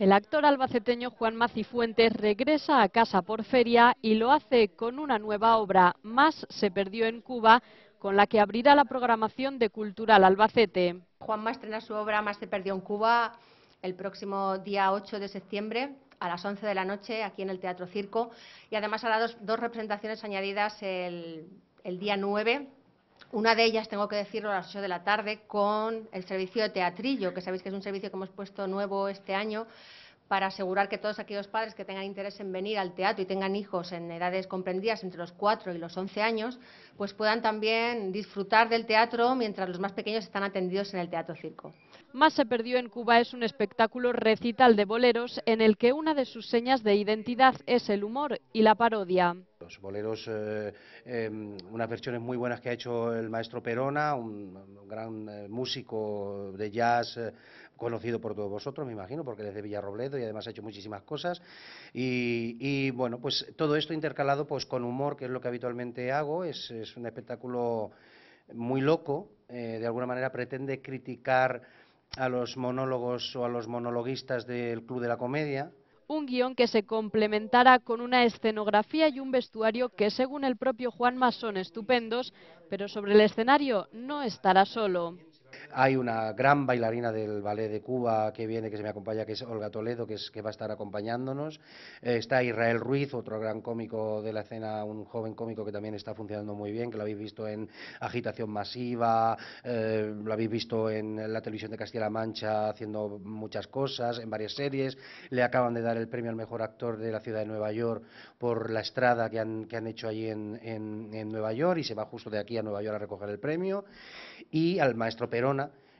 El actor albaceteño Juan Macifuentes regresa a casa por feria y lo hace con una nueva obra, Más se perdió en Cuba, con la que abrirá la programación de Cultural Albacete. Juan más estrena su obra Más se perdió en Cuba el próximo día 8 de septiembre a las 11 de la noche aquí en el Teatro Circo y además hará dos, dos representaciones añadidas el, el día 9 una de ellas, tengo que decirlo, a las 8 de la tarde con el servicio de teatrillo, que sabéis que es un servicio que hemos puesto nuevo este año para asegurar que todos aquellos padres que tengan interés en venir al teatro y tengan hijos en edades comprendidas entre los 4 y los 11 años, pues puedan también disfrutar del teatro mientras los más pequeños están atendidos en el teatro circo. Más se perdió en Cuba es un espectáculo recital de boleros en el que una de sus señas de identidad es el humor y la parodia boleros, boleros, eh, em, unas versiones muy buenas que ha hecho el maestro Perona, un, gran eh, músico de jazz eh, conocido por todos vosotros, me imagino, porque desde Villarrobledo y además ha hecho muchísimas cosas. Y, bueno, pues todo esto intercalado pues con humor, que es lo que habitualmente hago, es, un espectáculo muy loco, de alguna manera pretende criticar a los monólogos o a los monologuistas del Club de la Comedia, un guión que se complementara con una escenografía y un vestuario que, según el propio Juan son estupendos, pero sobre el escenario no estará solo. Hay una gran bailarina del Ballet de Cuba que viene, que se me acompaña, que es Olga Toledo, que, va a estar acompañándonos. Eh, está Israel Ruiz, otro gran cómico de la escena, un joven cómico que también está funcionando muy bien, que lo habéis visto en Agitación Masiva, eh, lo habéis visto en la televisión de Castilla-La Mancha haciendo muchas cosas, en varias series. Le acaban de dar el premio al mejor actor de la ciudad de Nueva York por la estrada que han, hecho allí en, en Nueva York y se va justo de aquí a Nueva York a recoger el premio. Y al maestro Perón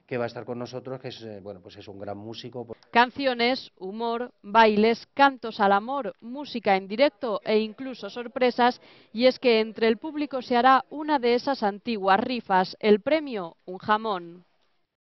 que va a estar con nosotros, que es, eh, pues es un gran músico. Pues Canciones, humor, bailes, cantos al amor, música en directo e incluso sorpresas. Y es que entre el público se hará una de esas antiguas rifas, el premio Un Jamón.